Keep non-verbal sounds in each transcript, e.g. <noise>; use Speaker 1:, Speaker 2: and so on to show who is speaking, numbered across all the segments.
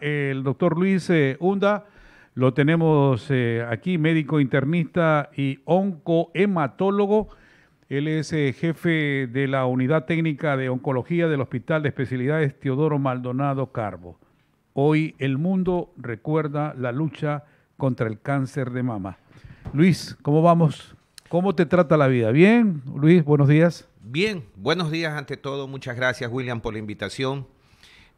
Speaker 1: el doctor Luis eh, Hunda. Lo tenemos eh, aquí, médico internista y oncohematólogo. Él es eh, jefe de la unidad técnica de oncología del Hospital de Especialidades Teodoro Maldonado Carbo. Hoy el mundo recuerda la lucha contra el cáncer de mama. Luis, ¿cómo vamos? ¿Cómo te trata la vida? ¿Bien? Luis, buenos días.
Speaker 2: Bien, buenos días ante todo. Muchas gracias, William, por la invitación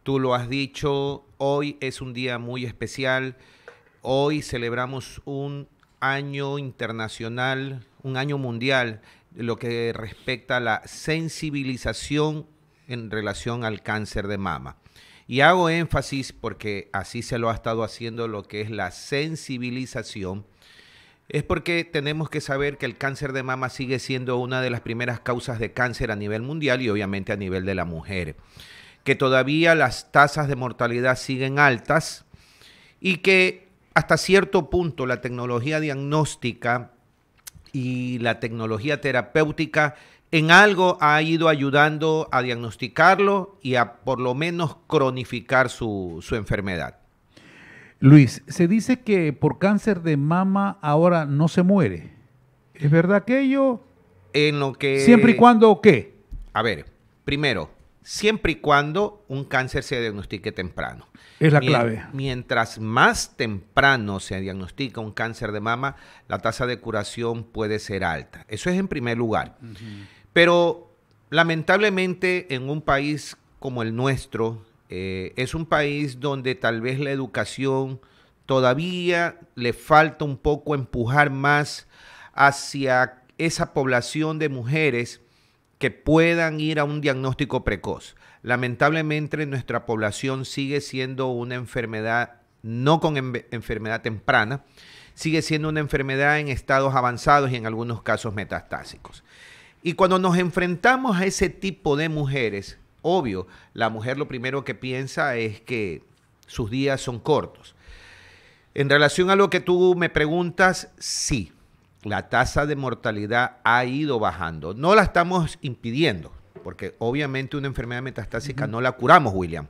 Speaker 2: Tú lo has dicho, hoy es un día muy especial. Hoy celebramos un año internacional, un año mundial, lo que respecta a la sensibilización en relación al cáncer de mama. Y hago énfasis porque así se lo ha estado haciendo lo que es la sensibilización. Es porque tenemos que saber que el cáncer de mama sigue siendo una de las primeras causas de cáncer a nivel mundial y obviamente a nivel de la mujer que todavía las tasas de mortalidad siguen altas y que hasta cierto punto la tecnología diagnóstica y la tecnología terapéutica en algo ha ido ayudando a diagnosticarlo y a por lo menos cronificar su, enfermedad.
Speaker 1: Luis, se dice que por cáncer de mama ahora no se muere. ¿Es verdad aquello?
Speaker 2: En lo que... Siempre y
Speaker 1: cuando qué?
Speaker 2: A ver, primero, siempre y cuando un cáncer se diagnostique temprano.
Speaker 1: Es la clave.
Speaker 2: Mientras más temprano se diagnostica un cáncer de mama, la tasa de curación puede ser alta. Eso es en primer lugar. Pero lamentablemente en un país como el nuestro, eh, es un país donde tal vez la educación todavía le falta un poco empujar más hacia esa población de mujeres que puedan ir a un diagnóstico precoz. Lamentablemente nuestra población sigue siendo una enfermedad, no con enfermedad temprana, sigue siendo una enfermedad en estados avanzados y en algunos casos metastásicos. Y cuando nos enfrentamos a ese tipo de mujeres, obvio, la mujer lo primero que piensa es que sus días son cortos. En relación a lo que tú me preguntas, sí, la tasa de mortalidad ha ido bajando. No la estamos impidiendo, porque obviamente una enfermedad metastásica no la curamos, William.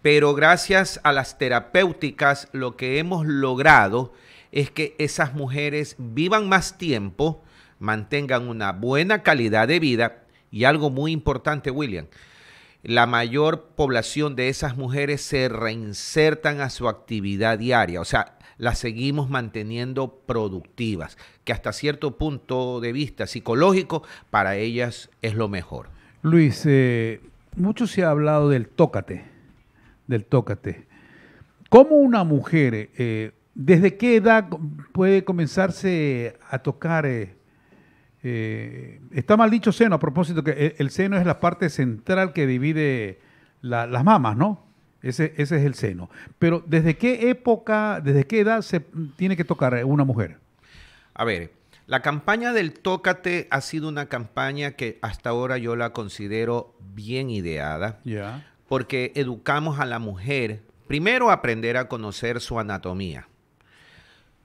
Speaker 2: Pero gracias a las terapéuticas lo que hemos logrado es que esas mujeres vivan más tiempo, mantengan una buena calidad de vida y algo muy importante, William, la mayor población de esas mujeres se reinsertan a su actividad diaria, o sea, las seguimos manteniendo productivas, que hasta cierto punto de vista psicológico para ellas es lo mejor.
Speaker 1: Luis, eh, mucho se ha hablado del tócate, del tócate. ¿Cómo una mujer, eh, desde qué edad puede comenzarse a tocar? Eh, eh, está mal dicho seno, a propósito, que e, el seno es la parte central que divide las mamas, ¿no? Ese, es el seno. Pero ¿desde qué época, desde qué edad se tiene que tocar una mujer?
Speaker 2: A ver, la campaña del Tócate ha sido una campaña que hasta ahora yo la considero bien ideada, Ya. porque educamos a la mujer, primero, a aprender a conocer su anatomía.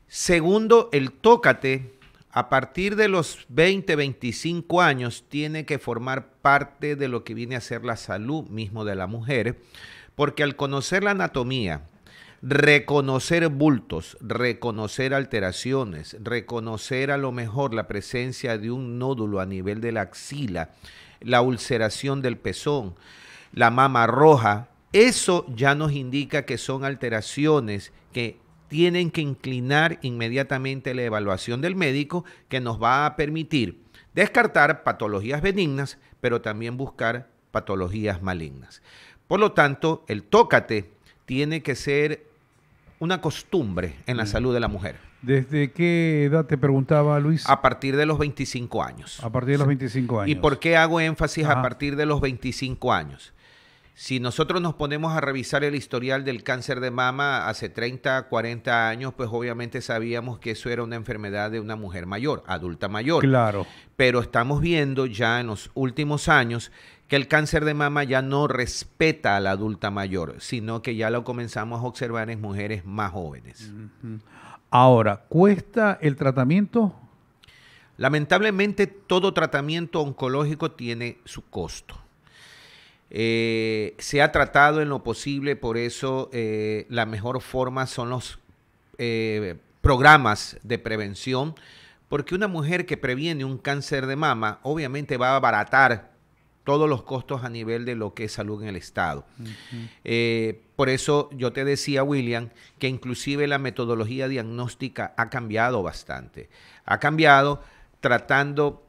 Speaker 2: Segundo, el Tócate a partir de los 20, 25 años tiene que formar parte de lo que viene a ser la salud mismo de la mujer, porque al conocer la anatomía, reconocer bultos, reconocer alteraciones, reconocer a lo mejor la presencia de un nódulo a nivel de la axila, la ulceración del pezón, la mama roja, eso ya nos indica que son alteraciones que tienen que inclinar inmediatamente la evaluación del médico que nos va a permitir descartar patologías benignas, pero también buscar patologías malignas. Por lo tanto, el tócate tiene que ser una costumbre en la mm. salud de la mujer. ¿Desde
Speaker 1: qué edad te preguntaba Luis?
Speaker 2: A partir de los 25 años. A partir de los 25 años. ¿Y por qué hago énfasis a partir de los 25 años? Si nosotros nos ponemos a revisar el historial del cáncer de mama hace 30, 40 años, pues obviamente sabíamos que eso era una enfermedad de una mujer mayor, adulta mayor. Claro. Pero estamos viendo ya en los últimos años que el cáncer de mama ya no respeta a la adulta mayor, sino que ya lo comenzamos a observar en mujeres más jóvenes.
Speaker 1: Ahora, ¿cuesta el tratamiento?
Speaker 2: Lamentablemente todo tratamiento oncológico tiene su costo. Eh, se ha tratado en lo posible, por eso eh, la mejor forma son los eh, programas de prevención, porque una mujer que previene un cáncer de mama obviamente va a abaratar todos los costos a nivel de lo que es salud en el Estado. por eso yo te decía, William, que inclusive la metodología diagnóstica ha cambiado bastante. Ha cambiado tratando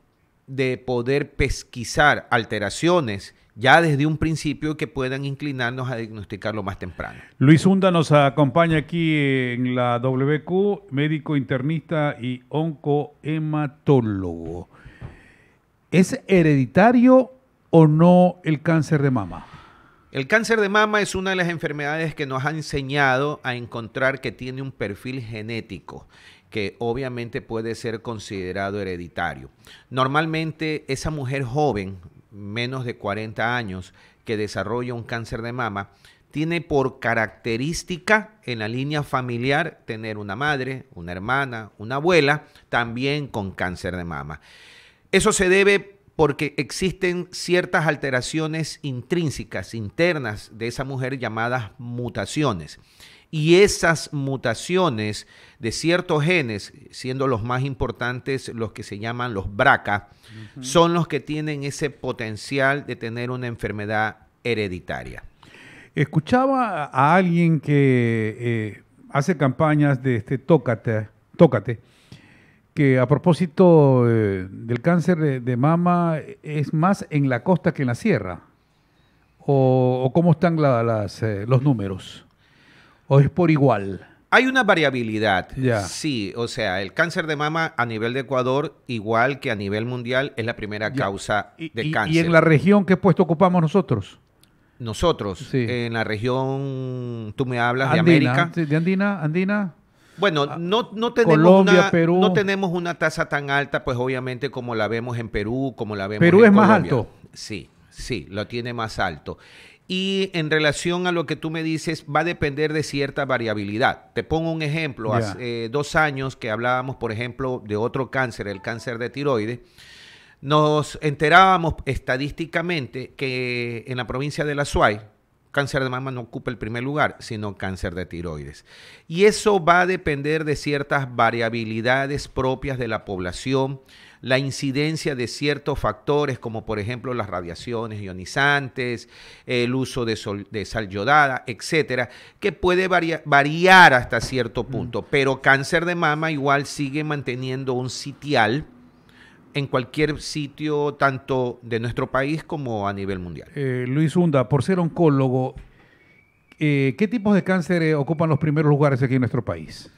Speaker 2: de poder pesquisar alteraciones ya desde un principio que puedan inclinarnos a diagnosticarlo más temprano.
Speaker 1: Luis Hunda nos acompaña aquí en la WQ, médico internista y oncohematólogo. ¿Es hereditario o no el cáncer de mama?
Speaker 2: El cáncer de mama es una de las enfermedades que nos ha enseñado a encontrar que tiene un perfil genético que obviamente puede ser considerado hereditario. Normalmente esa mujer joven menos de 40 años que desarrolla un cáncer de mama tiene por característica en la línea familiar tener una madre, una hermana, una abuela, también con cáncer de mama. Eso se debe porque existen ciertas alteraciones intrínsecas, internas de esa mujer llamadas mutaciones y esas mutaciones de ciertos genes, siendo los más importantes los que se llaman los BRCA, son los que tienen ese potencial de tener una enfermedad hereditaria. Escuchaba
Speaker 1: a alguien que eh, hace campañas de este tócate, tócate que a propósito eh, del cáncer de, mama es más en la costa que en la sierra. ¿O, cómo están eh, los números? ¿O es por igual?
Speaker 2: Hay una variabilidad. Sí, o sea, el cáncer de mama a nivel de Ecuador, igual que a nivel mundial, es la primera causa de cáncer. ¿Y en
Speaker 1: la región qué puesto ocupamos nosotros?
Speaker 2: Nosotros, en la región, tú me hablas de América. de Andina, Andina. Bueno, ah, no, no, tenemos una, no una tasa tan alta, pues obviamente como la vemos en Perú, como la vemos en en Perú es más alto. Sí, sí, lo tiene más alto. Y en relación a lo que tú me dices, va a depender de cierta variabilidad. Te pongo un ejemplo. Hace eh, dos años que hablábamos, por ejemplo, de otro cáncer, el cáncer de tiroides, nos enterábamos estadísticamente que en la provincia de La Suárez, cáncer de mama no ocupa el primer lugar, sino cáncer de tiroides. Y eso va a depender de ciertas variabilidades propias de la población, la incidencia de ciertos factores, como por ejemplo las radiaciones ionizantes, el uso de, sal yodada, etcétera, que puede variar hasta cierto mm. punto. Pero cáncer de mama igual sigue manteniendo un sitial en cualquier sitio, tanto de nuestro país como a nivel mundial.
Speaker 1: Eh, Luis Hunda, por ser oncólogo, eh, ¿qué tipos de cáncer eh, ocupan los primeros lugares aquí en nuestro país?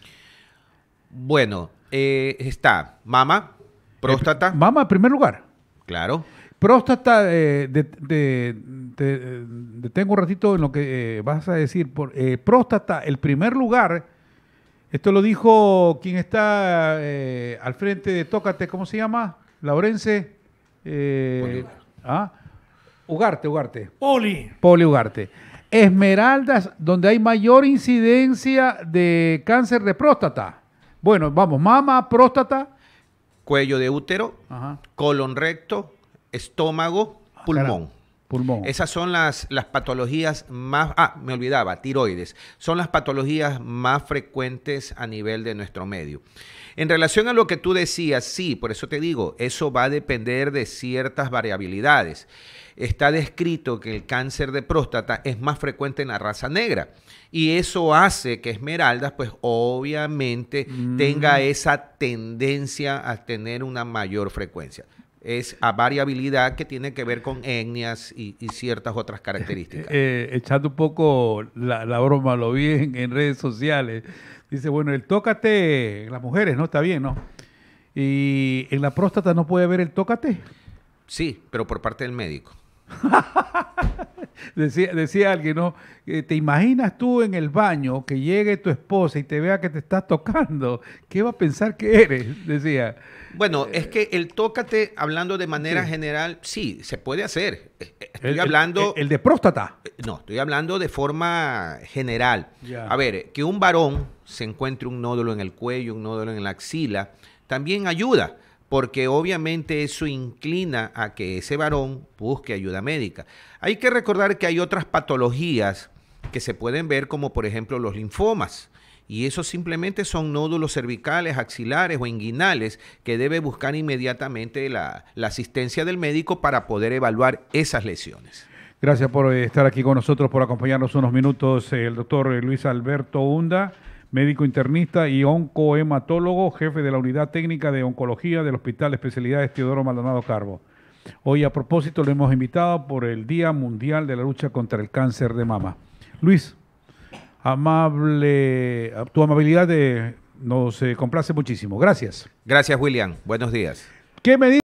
Speaker 2: Bueno, está mama, próstata. mama primer lugar. Claro. Próstata,
Speaker 1: de, de, tengo un ratito en lo que vas a decir. Por, próstata, el primer lugar esto lo dijo quien está eh, al frente de Tócate, ¿cómo se llama? Laurense. Eh, ¿ah? Ugarte, Ugarte. Poli. Poli Ugarte. Esmeraldas, donde hay mayor incidencia de cáncer de próstata. Bueno, vamos, mama, próstata.
Speaker 2: Cuello de útero, colon recto, estómago, ah, pulmón. Esas son las, patologías más, ah, me olvidaba, tiroides. Son las patologías más frecuentes a nivel de nuestro medio. En relación a lo que tú decías, sí, por eso te digo, eso va a depender de ciertas variabilidades. Está descrito que el cáncer de próstata es más frecuente en la raza negra y eso hace que Esmeraldas pues obviamente tenga mm. esa tendencia a tener una mayor frecuencia es a variabilidad que tiene que ver con etnias y, ciertas otras características.
Speaker 1: <laughs> Eh, echando un poco la, broma, lo vi en, en, redes sociales. Dice, bueno, el tócate, las mujeres, ¿no? Está bien, ¿no? Y en la próstata no puede haber el tócate.
Speaker 2: Sí, pero por parte del médico.
Speaker 1: <laughs> decía, decía, alguien, ¿no? Eh, ¿Te imaginas tú en el baño que llegue tu esposa y te vea que te estás tocando? ¿Qué va a pensar que eres? <laughs> Decía.
Speaker 2: Bueno, eh, es que el tócate, hablando de manera general, sí, se puede hacer. Eh, estoy hablando. El,
Speaker 1: de próstata?
Speaker 2: No, estoy hablando de forma general. A ver, que un varón se encuentre un nódulo en el cuello, un nódulo en la axila, también ayuda porque obviamente eso inclina a que ese varón busque ayuda médica. Hay que recordar que hay otras patologías que se pueden ver, como por ejemplo los linfomas. Y esos simplemente son nódulos cervicales, axilares o inguinales que debe buscar inmediatamente la, asistencia del médico para poder evaluar esas lesiones.
Speaker 1: Gracias por eh, estar aquí con nosotros, por acompañarnos unos minutos, eh, el doctor eh, Luis Alberto Hunda médico internista y oncohematólogo, jefe de la unidad técnica de oncología del Hospital de Especialidades Teodoro Maldonado Carbo. Hoy a propósito lo hemos invitado por el Día Mundial de la Lucha contra el Cáncer de Mama. Luis, amable, tu amabilidad eh, nos eh, complace muchísimo. Gracias.
Speaker 2: Gracias, William. Buenos días.
Speaker 1: ¿Qué me